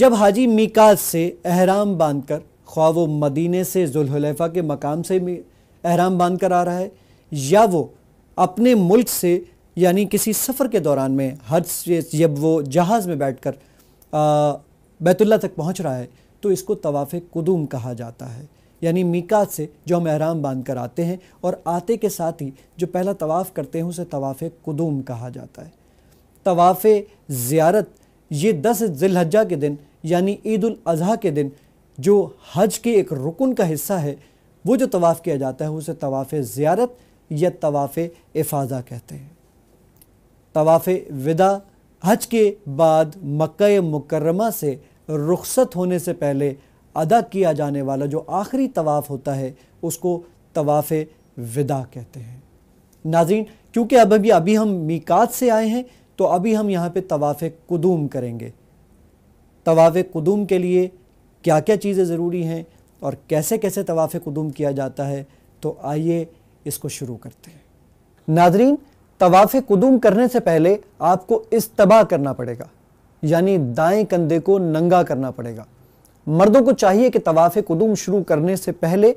जब हाजी मिकाज से अहराम बांधकर ख्वा वो मदीने से जुल्हलेफा के मकाम से अहराम बांध कर आ रहा है या वो अपने मुल्क से यानी किसी सफ़र के दौरान में हर जब वो जहाज़ में बैठ कर बैतुल्ला तक पहुँच रहा है तो इसको तवाफ़ कदूम कहा जाता है यानी मीकात से जो हम अहराम बांध कर आते हैं और आते के साथ ही जो पहला तवाफ़ करते हैं उसे तवाफ़ कदूम कहा जाता है तवाफ़ ज़्यारत ये दस जिलहजा के दिन यानी ईद अज़हा के दिन जो हज के एक रुकन का हिस्सा है वो जो तवाफ़ किया जाता है उसे तवाफ़ ज़्यारत या तवाफ़ इफाजा कहते हैं तवाफ़ विदा हज के बाद मक् मुकरमा से रुखसत होने से पहले अदा किया जाने वाला जो आखिरी तवाफ़ होता है उसको तवाफ़ विदा कहते हैं नाजीन क्योंकि अब अभी अभी हम मीकात से आए हैं तो अभी हम यहाँ पे तवाफ़ कदूम करेंगे तवाफ़ कदूम के लिए क्या क्या चीज़ें ज़रूरी हैं और कैसे कैसे तवाफ़ कदूम किया जाता है तो आइए इसको शुरू करते हैं नादरीन तवाफ़ कदूम करने से पहले आपको इस्तबा करना पड़ेगा यानी दाएं कंधे को नंगा करना पड़ेगा मर्दों को चाहिए कि तवाफ़ कदूम शुरू करने से पहले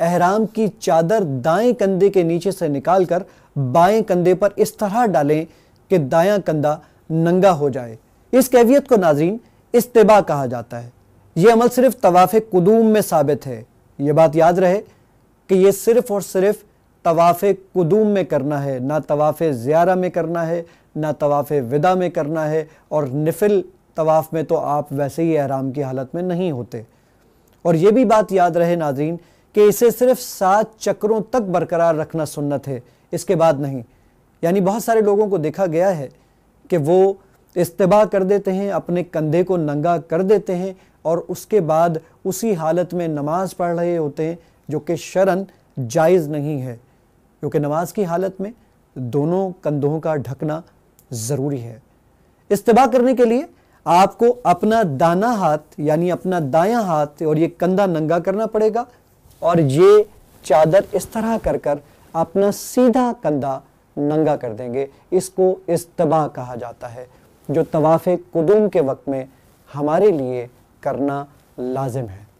अहराम की चादर दाएं कंधे के नीचे से निकालकर बाएं कंधे पर इस तरह डालें कि दायां कंधा नंगा हो जाए इस कैवियत को नाजरीन इस्तेबा कहा जाता है यह अमल सिर्फ तवाफ़ कदूम में साबित है यह बात याद रहे कि ये सिर्फ और सिर्फ तवाफ़ कदूम में करना है ना तवाफ़ ज़्यारा में करना है ना तवाफ़ विदा में करना है और निफ़िल तवाफ़ में तो आप वैसे ही आराम की हालत में नहीं होते और यह भी बात याद रहे नाजरीन कि इसे सिर्फ सात चक्रों तक बरकरार रखना सुन्नत है इसके बाद नहीं यानी बहुत सारे लोगों को देखा गया है कि वो इस्तेबा कर देते हैं अपने कंधे को नंगा कर देते हैं और उसके बाद उसी हालत में नमाज़ पढ़ रहे होते हैं जो कि शरण जायज़ नहीं है क्योंकि नमाज की हालत में दोनों कंधों का ढकना ज़रूरी है इस्तेबा करने के लिए आपको अपना दाना हाथ यानी अपना दाया हाथ और ये कंधा नंगा करना पड़ेगा और ये चादर इस तरह कर कर अपना सीधा कंधा नंगा कर देंगे इसको इस तबाह कहा जाता है जो तवाफ़ कुदुम के वक्त में हमारे लिए करना लाजिम है